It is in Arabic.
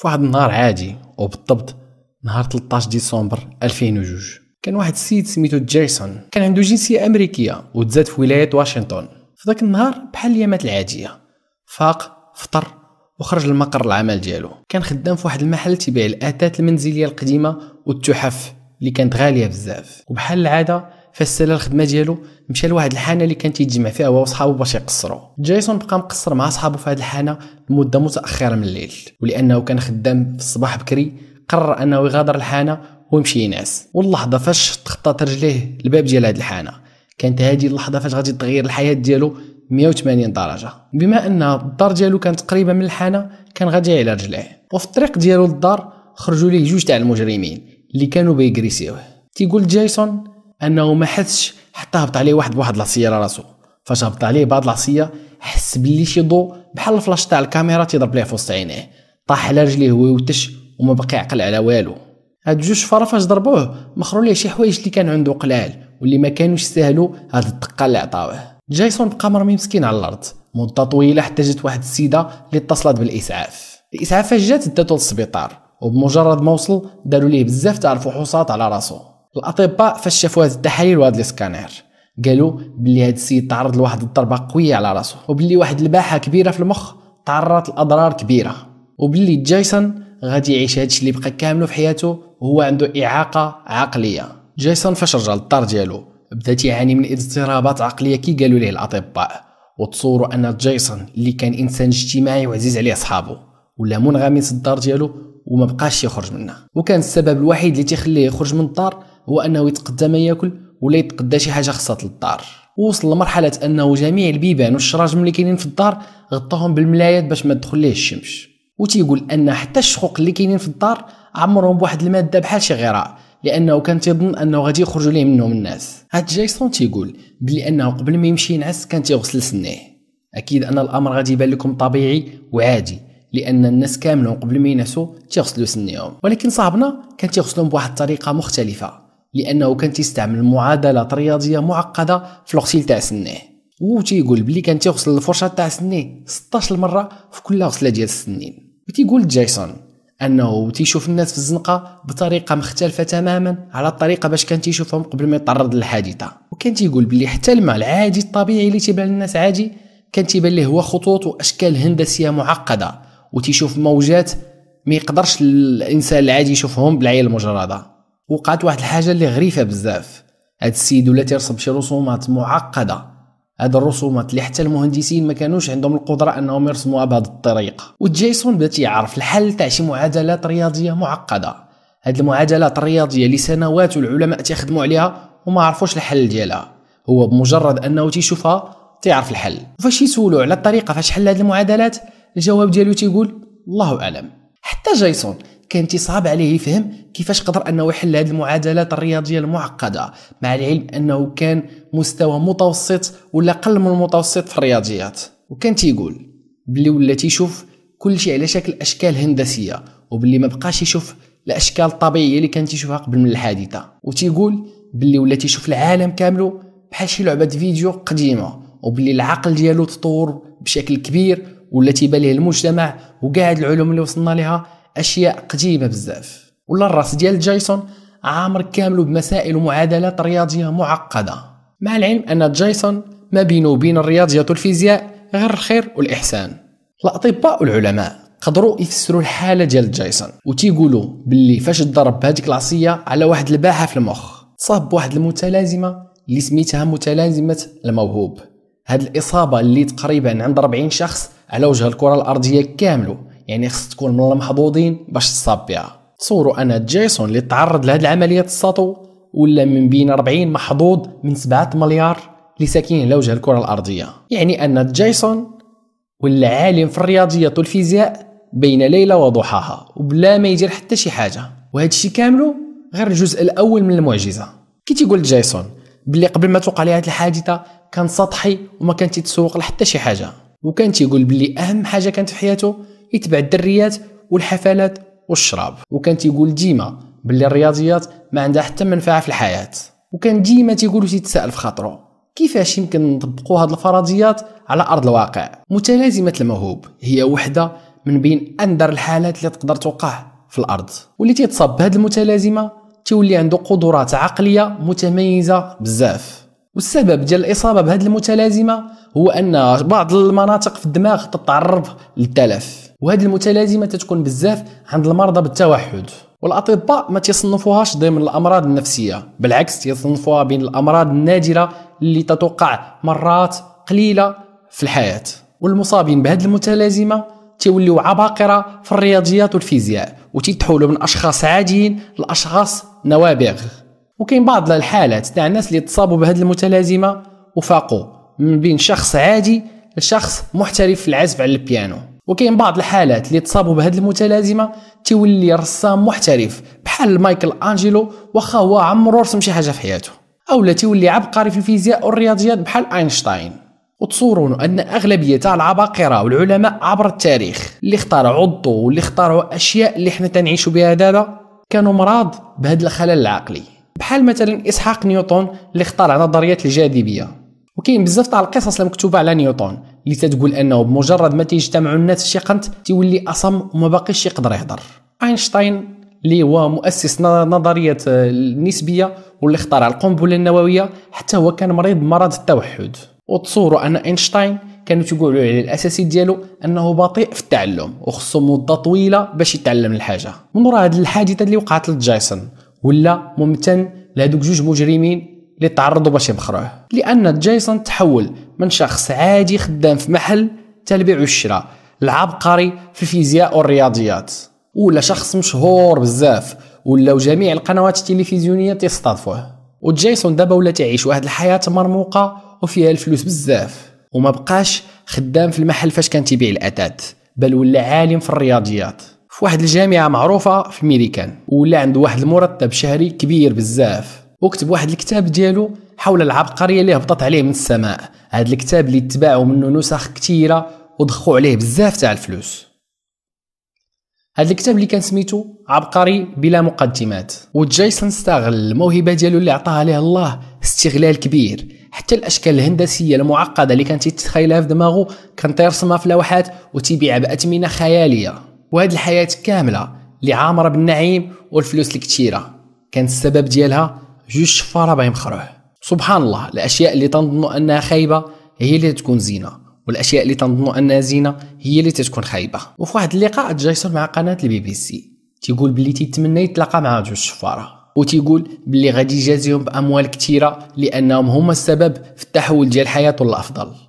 فواحد النهار عادي وبالضبط نهار 13 ديسمبر 2002 كان واحد السيد سميتو جيسون كان عنده جنسية أمريكية وتزاد في ولاية واشنطن في ذاك النهار بحال اليامات العادية فاق فطر وخرج لمقر العمل ديالو كان خدام في واحد المحل تيبيع الأثاث المنزلية القديمة والتحف اللي كانت غالية بزاف وبحال العادة فسال الخدمه ديالو مشى لواحد الحانه اللي كان تيتجمع فيها هو وصحابو باش يقصروا جايسون بقى مقصر مع صحابو في هذه الحانه لمده متاخره من الليل ولانه كان خدام في الصباح بكري قرر انه يغادر الحانه ويمشي ينعس واللحظه فاش تخطات رجليه الباب ديال هذه الحانه كانت هذه اللحظه فاش غادي تغير الحياه ديالو 180 درجه بما ان الدار ديالو كانت قريبه من الحانه كان غادي على رجليه وفي الطريق ديالو للدار خرجوا ليه جوج تاع المجرمين اللي كانوا بيجريسيوه تيقول جايسون انه ما حسش حتى هبط عليه واحد بواحد العصيه على راسو فاش هبط عليه بعض العصيه حس بلي شي ضو بحال الفلاش تاع الكاميرا تيضرب ليه في وسط عينيه طاح على رجليه هو يوتش وما بقى يعقل على والو هاد جوج فرا فاش ضربوه مخرو ليه شي حوايج اللي كان عنده قلال واللي ما كانوش يستاهلوا هاد الدقه اللي عطاوه جايسون بقى مرمي مسكين على الارض مده طويله حتى جات واحد السيده اللي اتصلت بالاسعاف الاسعاف فاش جات داتو للسبيطار وبمجرد ما وصل داروا ليه بزاف تاع الفحوصات على راسو الاطباء فشفوا هاد التحاليل وهذا السكانير قالوا بلي هاد السيد تعرض لواحد الضربه قويه على راسو وبلي واحد الباحه كبيره في المخ تعرضت لاضرار كبيره وبلي جايسون غادي يعيش هادشي اللي بقى كامله في حياته وهو عنده اعاقه عقليه جايسون فاش رجع للدار ديالو بدا يعاني من اضطرابات عقليه كي قالوا ليه الاطباء وتصوروا ان جايسون اللي كان انسان اجتماعي وعزيز عليه اصحابه ولا منغمس الدار ديالو وما بقاش يخرج منها وكان السبب الوحيد اللي تيخليه يخرج من الدار هو انه يتقدى ما ياكل ولا يتقدى شي حاجه خاصه للدار ووصل لمرحله انه جميع البيبان والشراجم اللي كاينين في الدار غطاهم بالملايات باش ما تدخل ليه الشمس وتيقول ان حتى الشقوق اللي كاينين في الدار عمرهم بواحد الماده بحال شي غراء لانه كان تيظن انه غادي يخرجوا ليه منهم الناس هاد جايسون تيقول بلي انه قبل ما يمشي ينعس كان تيغسل سنيه اكيد ان الامر غادي يبان لكم طبيعي وعادي لان الناس كاملهم قبل ما ينعسوا تيغسلوا سنيهم ولكن صاحبنا كان تيغسلهم بواحد الطريقه مختلفه لانه كان تيستعمل معادلات رياضيه معقده في الغسيل تاع سنيه وتيقول بلي كان تيغسل الفرشه تاع سنيه 16 مره في كل غسله ديال السنين وتيقول جايسون انه تيشوف الناس في الزنقه بطريقه مختلفه تماما على الطريقه باش كان تيشوفهم قبل ما يتعرض للحادثه وكان تيقول بلي حتى الماء العادي الطبيعي اللي تيبان للناس عادي كان تيبان ليه هو خطوط واشكال هندسيه معقده وتيشوف موجات ما يقدرش الانسان العادي يشوفهم بالعين المجرده وقعت واحد الحاجه اللي غريفه بزاف هاد السيد ولا تيرسم شي رسومات معقده هاد الرسومات اللي حتى المهندسين ما كانوش عندهم القدره انهم يرسموها بهاد الطريقه وجيسون بدا تيعرف الحل تاع شي معادلات رياضيه معقده هاد المعادلات الرياضيه اللي سنوات العلماء تيخدموا عليها وما عرفوش الحل ديالها هو بمجرد انه تيشوفها تيعرف الحل وفاش يسولو على الطريقه فاش حل هاد المعادلات الجواب ديالو تيقول الله اعلم حتى جايسون كان تيصعب عليه يفهم كيفاش قدر انه يحل هذه المعادلات الرياضيه المعقده مع العلم انه كان مستوى متوسط ولا اقل من المتوسط في الرياضيات وكان تيقول بلي ولا تيشوف كل شيء على شكل اشكال هندسيه وبلي ما بقاش يشوف الاشكال الطبيعيه اللي كان تيشوفها قبل من الحادثه وتيقول بلي ولا تيشوف العالم كامله بحال شي لعبه فيديو قديمه وبلي العقل ديالو تطور بشكل كبير ولا تيبان ليه المجتمع وكاع العلوم اللي وصلنا لها اشياء قديمه بزاف ولا الراس ديال جايسون عامر كامل بمسائل ومعادلات رياضيه معقده مع العلم ان جايسون ما بينه وبين الرياضيات والفيزياء غير الخير والاحسان الاطباء والعلماء قدروا يفسروا الحاله ديال جايسون وتيقولوا باللي فاش ضرب هذيك العصيه على واحد الباحه في المخ صاب بواحد المتلازمه اللي سميتها متلازمه الموهوب هاد الاصابه اللي تقريبا عند 40 شخص على وجه الكره الارضيه كامله يعني خص تكون من المحظوظين باش تصاب بها تصوروا ان جيسون اللي تعرض لهاد العمليه السطو ولا من بين 40 محظوظ من 7 مليار اللي ساكنين على وجه الكره الارضيه يعني ان جيسون ولا عالم في الرياضيات والفيزياء بين ليله وضحاها وبلا ما يدير حتى شي حاجه وهذا الشيء كامله غير الجزء الاول من المعجزه كي تيقول جيسون بلي قبل ما توقع لي هذه الحادثه كان سطحي وما كان تيتسوق لحتى شي حاجه وكان تيقول بلي اهم حاجه كانت في حياته يتبع الدريات والحفلات والشراب وكان تيقول ديما بلي الرياضيات ما عندها حتى منفعه في الحياه وكان ديما تيقول وتيتساءل في خاطرو كيفاش يمكن نطبقوا هاد الفرضيات على ارض الواقع متلازمه الموهوب هي وحده من بين اندر الحالات اللي تقدر توقع في الارض واللي تيتصاب بهاد المتلازمه تولي عنده قدرات عقليه متميزه بزاف والسبب ديال الاصابه بهذه المتلازمه هو ان بعض المناطق في الدماغ تتعرض للتلف وهذه المتلازمه تتكون بزاف عند المرضى بالتوحد والاطباء ما تصنفوهاش ضمن الامراض النفسيه بالعكس يصنفوها بين الامراض النادره اللي تتوقع مرات قليله في الحياه والمصابين بهذه المتلازمه تيوليو عباقره في الرياضيات والفيزياء وتتحولوا من اشخاص عاديين لاشخاص نوابغ وكاين بعض الحالات تاع الناس اللي تصابوا بهذه المتلازمه وفاقوا من بين شخص عادي لشخص محترف في العزف على البيانو وكاين بعض الحالات اللي تصابوا بهذه المتلازمه تولي رسام محترف بحال مايكل انجيلو واخا هو عمرو رسم شي حاجه في حياته اولا تولي عبقري في الفيزياء والرياضيات بحال اينشتاين وتصورون ان اغلبيه تاع العباقره والعلماء عبر التاريخ اللي اخترعوا الضوء واللي اخترعوا اشياء اللي حنا تنعيشوا بها دابا كانوا مراض بهذا الخلل العقلي بحال مثلا اسحاق نيوتن اللي اخترع نظريه الجاذبيه وكاين بزاف تاع القصص المكتوبه على نيوتن اللي تتقول انه بمجرد ما تيجتمعوا الناس في شي قنت تيولي اصم وما باقيش يقدر يهضر اينشتاين اللي هو مؤسس نظريه النسبيه واللي اخترع القنبله النوويه حتى هو كان مريض بمرض التوحد وتصوروا ان اينشتاين كانوا تيقولوا عليه الاساسي ديالو انه بطيء في التعلم وخصو مده طويله باش يتعلم الحاجه من وراء هذه الحادثه اللي وقعت لجايسون ولا ممتن لهذوك جوج مجرمين اللي تعرضوا باش يبخروه لان جايسون تحول من شخص عادي خدام في محل تلبيع والشراء العبقري في الفيزياء والرياضيات ولا شخص مشهور بزاف ولاو جميع القنوات التلفزيونيه تيستضفوه وجايسون دابا ولا تعيش واحد الحياه مرموقه وفيها الفلوس بزاف وما بقاش خدام في المحل فاش كان تيبيع الاثاث بل ولا عالم في الرياضيات في واحد الجامعه معروفه في ميريكان ولا عنده واحد المرتب شهري كبير بزاف وكتب واحد الكتاب ديالو حول العبقريه اللي هبطت عليه من السماء هذا الكتاب اللي تباعوا منه نسخ كثيره وضخوا عليه بزاف تاع الفلوس هذا الكتاب اللي كان سميتو عبقري بلا مقدمات وجايسون استغل الموهبه ديالو اللي عطاها ليه الله استغلال كبير حتى الاشكال الهندسيه المعقده اللي كانت تتخيلها في دماغه كان تيرسمها في لوحات وتبيعها باثمنه خياليه وهاد الحياه كامله اللي عامره بالنعيم والفلوس الكثيره كان السبب ديالها جوج شفاره باغي مخروه سبحان الله الاشياء اللي تنظنوا انها خايبه هي اللي تكون زينه والاشياء اللي تنظنوا انها زينه هي اللي تتكون خايبه وفي واحد اللقاء جايسون مع قناه البي بي سي تيقول بلي تيتمنى يتلاقى مع جوج شفاره وتيقول بلي غادي يجازيهم باموال كثيره لانهم هما السبب في التحول ديال حياته للافضل